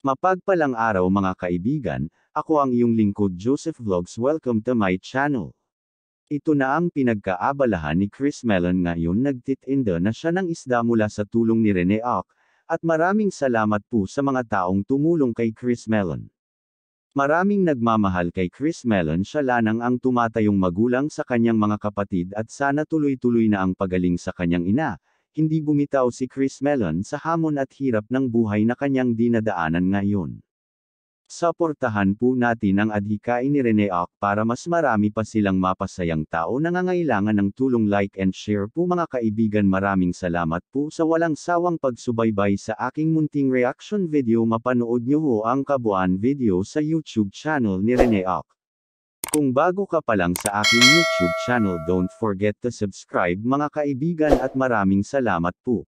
Mapagpalang araw mga kaibigan, ako ang iyong lingkod Joseph Vlogs welcome to my channel. Ito na ang pinagkaabalahan ni Chris Mellon ngayon nagtitinda na siya ng isda mula sa tulong ni Rene Ock, at maraming salamat po sa mga taong tumulong kay Chris Mellon. Maraming nagmamahal kay Chris Mellon siya lanang ang tumatayong magulang sa kanyang mga kapatid at sana tuloy-tuloy na ang pagaling sa kanyang ina, hindi bumitaw si Chris Mellon sa hamon at hirap ng buhay na kanyang dinadaanan ngayon. Saportahan po natin ang adhikain ni Rene Ak para mas marami pa silang mapasayang tao na nangangailangan ng tulong like and share po mga kaibigan maraming salamat po sa walang sawang pagsubaybay sa aking munting reaction video mapanood nyo ho ang kabuan video sa YouTube channel ni Rene Ak. Kung bago ka pa lang sa aking YouTube channel don't forget to subscribe mga kaibigan at maraming salamat po.